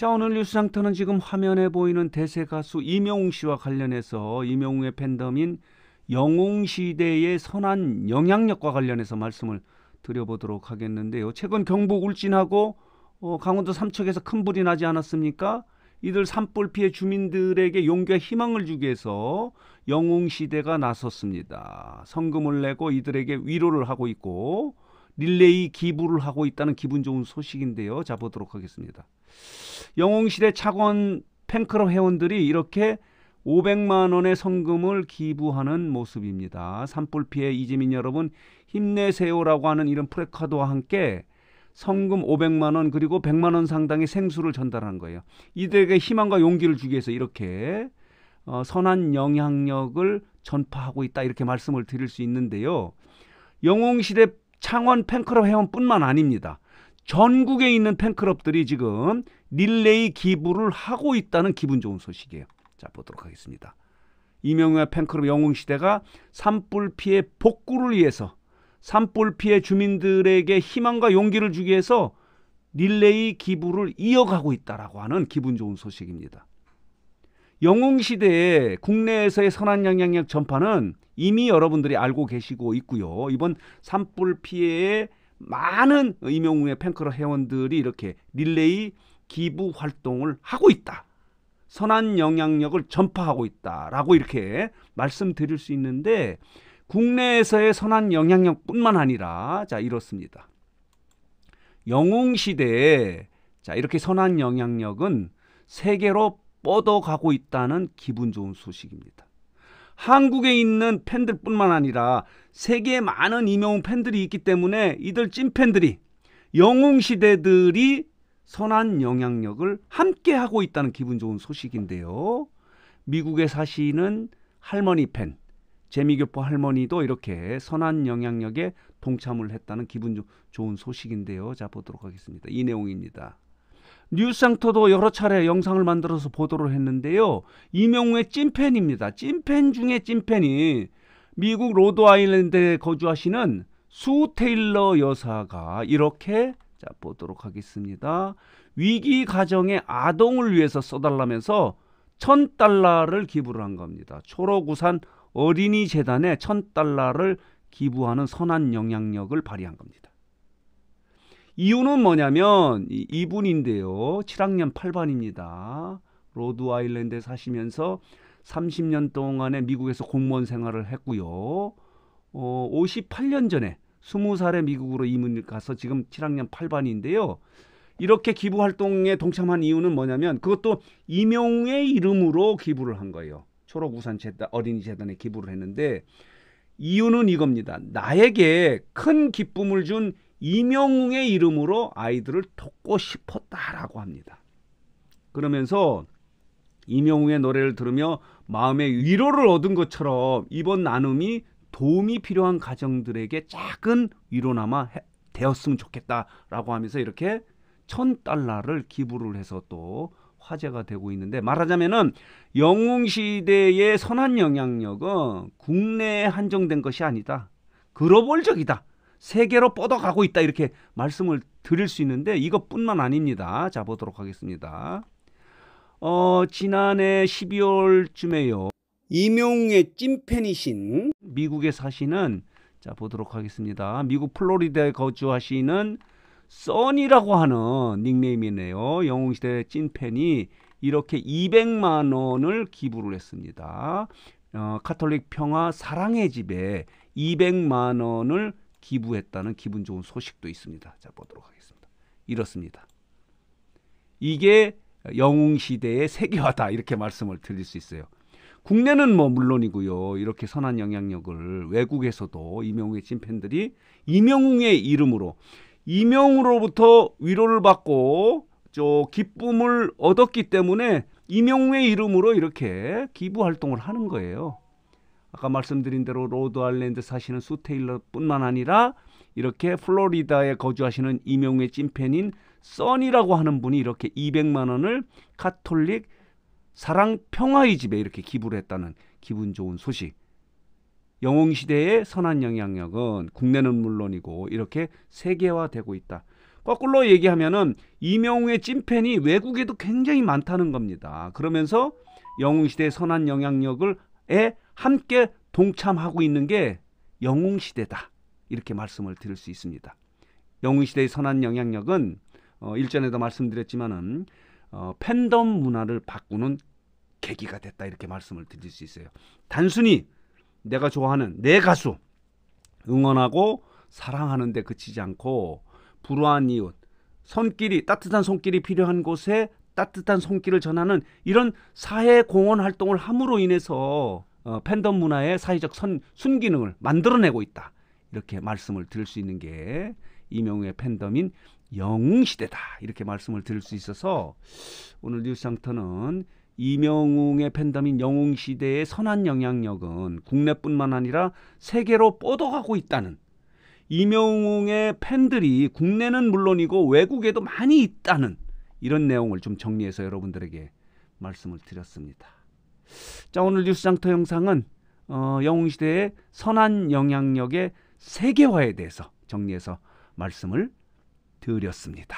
자, 오늘 뉴스상터는 지금 화면에 보이는 대세 가수 이명웅 씨와 관련해서 이명웅의 팬덤인 영웅 시대의 선한 영향력과 관련해서 말씀을 드려보도록 하겠는데요. 최근 경북 울진하고 어, 강원도 삼척에서 큰 불이 나지 않았습니까? 이들 산불 피해 주민들에게 용기와 희망을 주기 위해서 영웅 시대가 나섰습니다. 성금을 내고 이들에게 위로를 하고 있고 릴레이 기부를 하고 있다는 기분 좋은 소식인데요. 자 보도록 하겠습니다. 영웅시대 창원 팬클럽 회원들이 이렇게 500만 원의 성금을 기부하는 모습입니다. 산불 피해 이재민 여러분 힘내세요라고 하는 이런 프레카드와 함께 성금 500만 원 그리고 100만 원 상당의 생수를 전달한 거예요. 이들에게 희망과 용기를 주기 위해서 이렇게 어, 선한 영향력을 전파하고 있다 이렇게 말씀을 드릴 수 있는데요. 영웅시대 창원 팬클럽 회원뿐만 아닙니다. 전국에 있는 팬클럽들이 지금 릴레이 기부를 하고 있다는 기분 좋은 소식이에요. 자 보도록 하겠습니다. 이명우의 팬클럽 영웅시대가 산불 피해 복구를 위해서 산불 피해 주민들에게 희망과 용기를 주기 위해서 릴레이 기부를 이어가고 있다라고 하는 기분 좋은 소식입니다. 영웅시대의 국내에서의 선한 영향력 전파는 이미 여러분들이 알고 계시고 있고요. 이번 산불 피해의 많은 임영웅의 팬클럽 회원들이 이렇게 릴레이 기부 활동을 하고 있다. 선한 영향력을 전파하고 있다라고 이렇게 말씀드릴 수 있는데 국내에서의 선한 영향력뿐만 아니라 자 이렇습니다. 영웅 시대에 자 이렇게 선한 영향력은 세계로 뻗어가고 있다는 기분 좋은 소식입니다. 한국에 있는 팬들뿐만 아니라 세계에 많은 이명웅 팬들이 있기 때문에 이들 찐팬들이 영웅 시대들이 선한 영향력을 함께 하고 있다는 기분 좋은 소식인데요. 미국에 사시는 할머니 팬 재미교포 할머니도 이렇게 선한 영향력에 동참을 했다는 기분 좋은 소식인데요. 자 보도록 하겠습니다. 이 내용입니다. 뉴스상토도 여러 차례 영상을 만들어서 보도를 했는데요. 이명우의 찐팬입니다. 찐팬 중에 찐팬이 미국 로드 아일랜드에 거주하시는 수 테일러 여사가 이렇게 자 보도록 하겠습니다. 위기 가정의 아동을 위해서 써달라면서 천달러를 기부를 한 겁니다. 초록우산 어린이 재단에 천달러를 기부하는 선한 영향력을 발휘한 겁니다. 이유는 뭐냐면 이분인데요. 7학년 8반입니다. 로드 아일랜드에 사시면서 30년 동안에 미국에서 공무원 생활을 했고요. 어, 58년 전에 20살에 미국으로 이민 을 가서 지금 7학년 8반인데요. 이렇게 기부 활동에 동참한 이유는 뭐냐면 그것도 이명의 이름으로 기부를 한 거예요. 초록우산 재단, 어린이 재단에 기부를 했는데 이유는 이겁니다. 나에게 큰 기쁨을 준 이명웅의 이름으로 아이들을 돕고 싶었다라고 합니다. 그러면서 이명웅의 노래를 들으며 마음의 위로를 얻은 것처럼 이번 나눔이 도움이 필요한 가정들에게 작은 위로나마 되었으면 좋겠다라고 하면서 이렇게 천 달러를 기부를 해서 또 화제가 되고 있는데 말하자면은 영웅 시대의 선한 영향력은 국내에 한정된 것이 아니다. 글로벌적이다. 세계로 뻗어가고 있다 이렇게 말씀을 드릴 수 있는데 이것뿐만 아닙니다. 자 보도록 하겠습니다. 어, 지난해 12월쯤에요. 이명웅의 찐팬이신 미국에 사시는 자 보도록 하겠습니다. 미국 플로리다에 거주하시는 써니라고 하는 닉네임이네요. 영웅시대 찐팬이 이렇게 200만 원을 기부를 했습니다. 어, 카톨릭 평화 사랑의 집에 200만 원을 기부했다는 기분 좋은 소식도 있습니다. 자 보도록 하겠습니다. 이렇습니다. 이게 영웅 시대의 세계화다 이렇게 말씀을 드릴 수 있어요. 국내는 뭐 물론이고요. 이렇게 선한 영향력을 외국에서도 이명웅의 찐팬들이 이명웅의 이름으로 이명웅으로부터 위로를 받고 저 기쁨을 얻었기 때문에 이명웅의 이름으로 이렇게 기부 활동을 하는 거예요. 아까 말씀드린 대로 로드아일랜드 사시는 수테일러뿐만 아니라 이렇게 플로리다에 거주하시는 이명의 찐팬인 써니라고 하는 분이 이렇게 200만 원을 카톨릭 사랑 평화의 집에 이렇게 기부를 했다는 기분 좋은 소식. 영웅 시대의 선한 영향력은 국내는 물론이고 이렇게 세계화되고 있다. 거꾸로 얘기하면은 이명우의 찐팬이 외국에도 굉장히 많다는 겁니다. 그러면서 영웅 시대의 선한 영향력을에 함께 동참하고 있는 게 영웅시대다. 이렇게 말씀을 드릴 수 있습니다. 영웅시대의 선한 영향력은 어, 일전에도 말씀드렸지만은 어, 팬덤 문화를 바꾸는 계기가 됐다 이렇게 말씀을 드릴 수 있어요. 단순히 내가 좋아하는 내 가수 응원하고 사랑하는데 그치지 않고 불우한 이웃 손길이 따뜻한 손길이 필요한 곳에 따뜻한 손길을 전하는 이런 사회 공헌 활동을 함으로 인해서 어, 팬덤 문화의 사회적 선, 순기능을 만들어내고 있다. 이렇게 말씀을 드릴 수 있는 게 이명우의 팬덤인 영웅시대다. 이렇게 말씀을 드릴 수 있어서 오늘 뉴스상터는 이명웅의 팬덤인 영웅시대의 선한 영향력은 국내뿐만 아니라 세계로 뻗어가고 있다는 이명웅의 팬들이 국내는 물론이고 외국에도 많이 있다는 이런 내용을 좀 정리해서 여러분들에게 말씀을 드렸습니다. 자 오늘 뉴스장터 영상은 어, 영웅시대의 선한 영향력의 세계화에 대해서 정리해서 말씀을 드렸습니다.